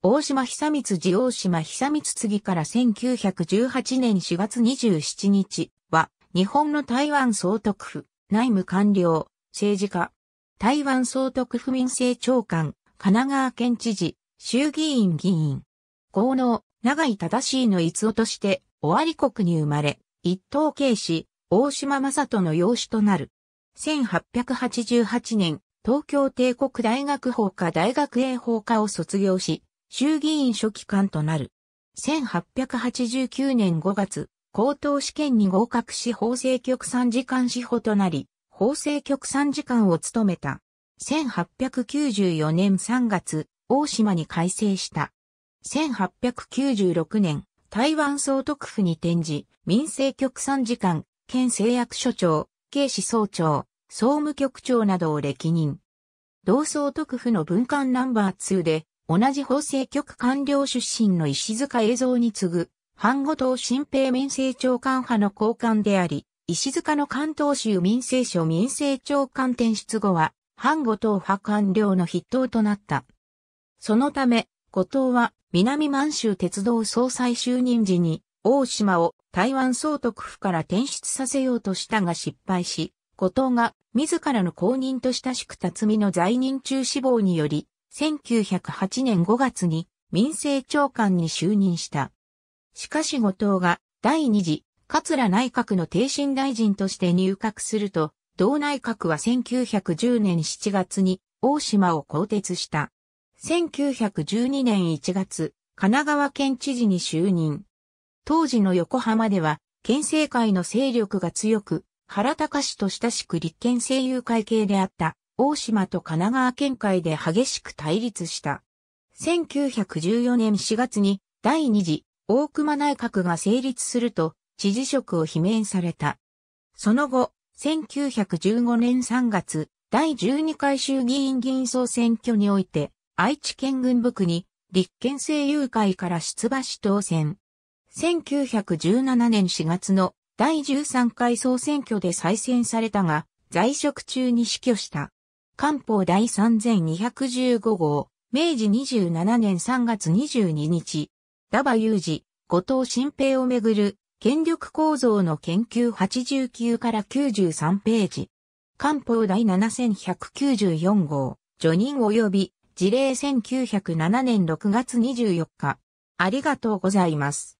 大島久光寺大島久光次から1918年4月27日は、日本の台湾総督府、内務官僚、政治家、台湾総督府民政長官、神奈川県知事、衆議院議員、豪農、長井正しいの逸夫として、尾張国に生まれ、一等警視、大島正人の養子となる。1888年、東京帝国大学法科大学英法科を卒業し、衆議院初期官となる。1889年5月、高等試験に合格し法制局参事官司法となり、法制局参事官を務めた。1894年3月、大島に改正した。1896年、台湾総督府に転じ、民政局参事官、県制約所長、警視総長、総務局長などを歴任。同総督府の文官ナンバー2で、同じ法制局官僚出身の石塚栄三に次ぐ、藩後藤新平民政長官派の高官であり、石塚の関東州民政省民政長官転出後は、藩後藤派官僚の筆頭となった。そのため、後藤は南満州鉄道総裁就任時に、大島を台湾総督府から転出させようとしたが失敗し、後藤が自らの後任と親した辰巳の在任中死亡により、1908年5月に民政長官に就任した。しかし後藤が第二次桂内閣の定身大臣として入閣すると、同内閣は1910年7月に大島を更迭した。1912年1月、神奈川県知事に就任。当時の横浜では、県政界の勢力が強く、原隆と親しく立憲政友会系であった大島と神奈川県会で激しく対立した。1914年4月に第2次大熊内閣が成立すると知事職を罷免された。その後、1915年3月、第12回衆議院議員総選挙において、愛知県軍部区に立憲政友会から出馬し当選。1917年4月の第13回総選挙で再選されたが、在職中に死去した。官報第3215号、明治27年3月22日、ダバ有事、後藤新平をめぐる、権力構造の研究89から93ページ。官報第7194号、助任及び、事例1907年6月24日。ありがとうございます。